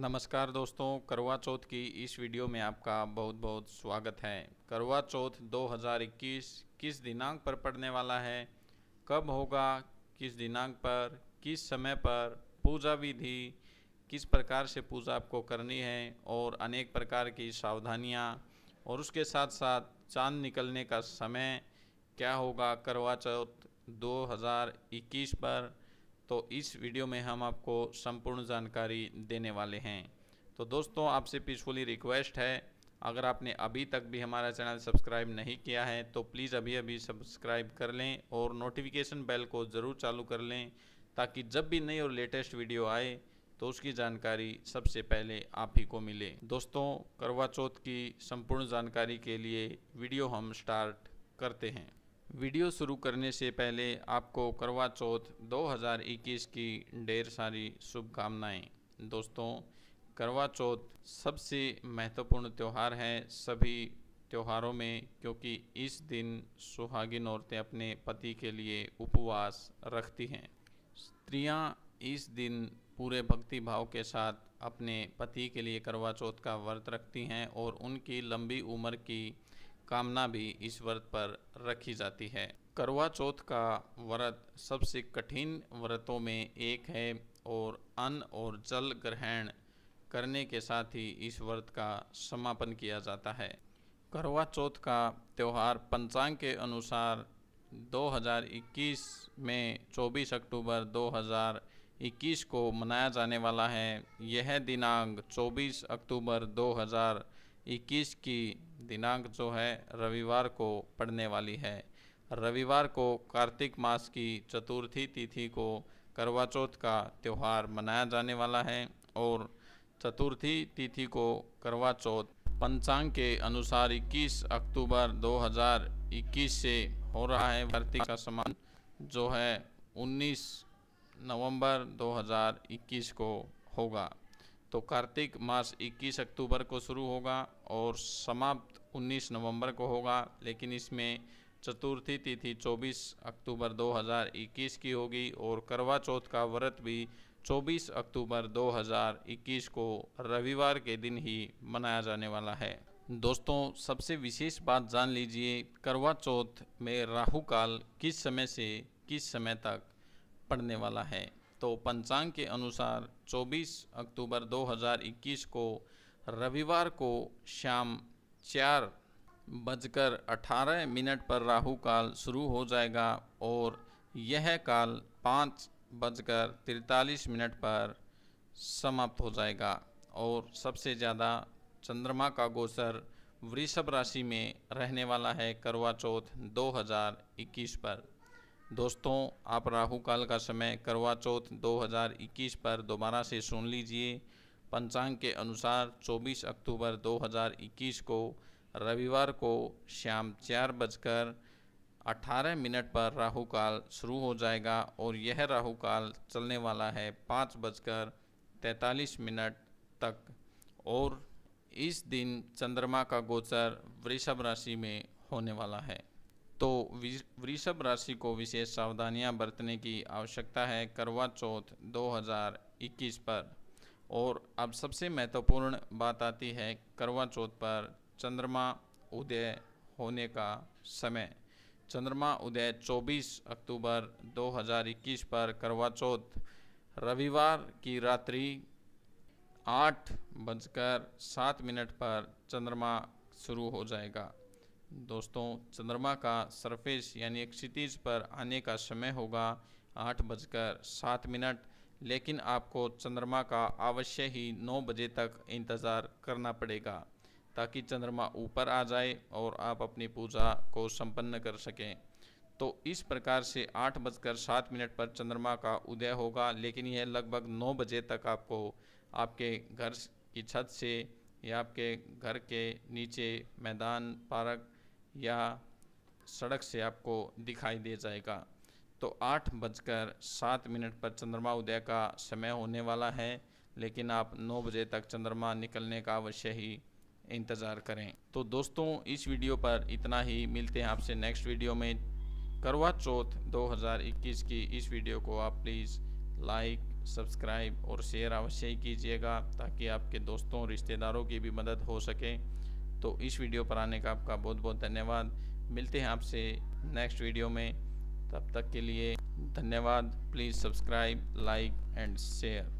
नमस्कार दोस्तों करवा चौथ की इस वीडियो में आपका बहुत बहुत स्वागत है करवा चौथ 2021 किस दिनांक पर पड़ने वाला है कब होगा किस दिनांक पर किस समय पर पूजा विधि किस प्रकार से पूजा आपको करनी है और अनेक प्रकार की सावधानियां और उसके साथ साथ चांद निकलने का समय क्या होगा करवा चौथ 2021 पर तो इस वीडियो में हम आपको संपूर्ण जानकारी देने वाले हैं तो दोस्तों आपसे पीसफुली रिक्वेस्ट है अगर आपने अभी तक भी हमारा चैनल सब्सक्राइब नहीं किया है तो प्लीज़ अभी अभी सब्सक्राइब कर लें और नोटिफिकेशन बेल को ज़रूर चालू कर लें ताकि जब भी नई और लेटेस्ट वीडियो आए तो उसकी जानकारी सबसे पहले आप ही को मिले दोस्तों करवा चौथ की संपूर्ण जानकारी के लिए वीडियो हम स्टार्ट करते हैं वीडियो शुरू करने से पहले आपको करवा चौथ 2021 की ढेर सारी शुभकामनाएं दोस्तों करवा चौथ सबसे महत्वपूर्ण त्यौहार है सभी त्यौहारों में क्योंकि इस दिन सुहागिन औरतें अपने पति के लिए उपवास रखती हैं स्त्रियां इस दिन पूरे भक्ति भाव के साथ अपने पति के लिए करवा चौथ का व्रत रखती हैं और उनकी लंबी उम्र की कामना भी इस व्रत पर रखी जाती है करवा चौथ का व्रत सबसे कठिन व्रतों में एक है और अन्न और जल ग्रहण करने के साथ ही इस व्रत का समापन किया जाता है करवा चौथ का त्यौहार पंचांग के अनुसार 2021 में 24 अक्टूबर 2021 को मनाया जाने वाला है यह दिनांक 24 अक्टूबर 21 की दिनांक जो है रविवार को पड़ने वाली है रविवार को कार्तिक मास की चतुर्थी तिथि को करवा चौथ का त्यौहार मनाया जाने वाला है और चतुर्थी तिथि को करवा चौथ पंचांग के अनुसार 21 अक्टूबर 2021 से हो रहा है भारतीय का समान जो है 19 नवंबर 2021 को होगा तो कार्तिक मास 21 अक्टूबर को शुरू होगा और समाप्त 19 नवंबर को होगा लेकिन इसमें चतुर्थी तिथि 24 अक्टूबर 2021 की होगी और करवा चौथ का व्रत भी 24 अक्टूबर 2021 को रविवार के दिन ही मनाया जाने वाला है दोस्तों सबसे विशेष बात जान लीजिए करवा चौथ में राहु काल किस समय से किस समय तक पड़ने वाला है तो पंचांग के अनुसार 24 अक्टूबर 2021 को रविवार को शाम चार बजकर अठारह मिनट पर राहु काल शुरू हो जाएगा और यह काल पाँच बजकर तिरतालीस मिनट पर समाप्त हो जाएगा और सबसे ज़्यादा चंद्रमा का गोचर वृषभ राशि में रहने वाला है करवा चौथ 2021 पर दोस्तों आप राहु काल का समय करवा चौथ 2021 पर दोबारा से सुन लीजिए पंचांग के अनुसार 24 अक्टूबर 2021 को रविवार को शाम चार बजकर अठारह मिनट पर राहु काल शुरू हो जाएगा और यह राहु काल चलने वाला है पाँच बजकर तैंतालीस मिनट तक और इस दिन चंद्रमा का गोचर वृषभ राशि में होने वाला है तो वृषभ राशि को विशेष सावधानियां बरतने की आवश्यकता है करवा चौथ 2021 पर और अब सबसे महत्वपूर्ण बात आती है करवा चौथ पर चंद्रमा उदय होने का समय चंद्रमा उदय 24 अक्टूबर 2021 पर करवा चौथ रविवार की रात्रि आठ बजकर सात मिनट पर चंद्रमा शुरू हो जाएगा दोस्तों चंद्रमा का सरफेस यानी क्षितिज पर आने का समय होगा आठ बजकर सात मिनट लेकिन आपको चंद्रमा का अवश्य ही नौ बजे तक इंतज़ार करना पड़ेगा ताकि चंद्रमा ऊपर आ जाए और आप अपनी पूजा को संपन्न कर सकें तो इस प्रकार से आठ बजकर सात मिनट पर चंद्रमा का उदय होगा लेकिन यह लगभग नौ बजे तक आपको आपके घर की छत से या आपके घर के नीचे मैदान पार्क या सड़क से आपको दिखाई दे जाएगा तो आठ बजकर सात मिनट पर चंद्रमा उदय का समय होने वाला है लेकिन आप नौ बजे तक चंद्रमा निकलने का अवश्य ही इंतज़ार करें तो दोस्तों इस वीडियो पर इतना ही मिलते हैं आपसे नेक्स्ट वीडियो में करवा चौथ 2021 की इस वीडियो को आप प्लीज़ लाइक सब्सक्राइब और शेयर अवश्य कीजिएगा ताकि आपके दोस्तों रिश्तेदारों की भी मदद हो सके तो इस वीडियो पर आने का आपका बहुत बहुत धन्यवाद मिलते हैं आपसे नेक्स्ट वीडियो में तब तक के लिए धन्यवाद please subscribe like and share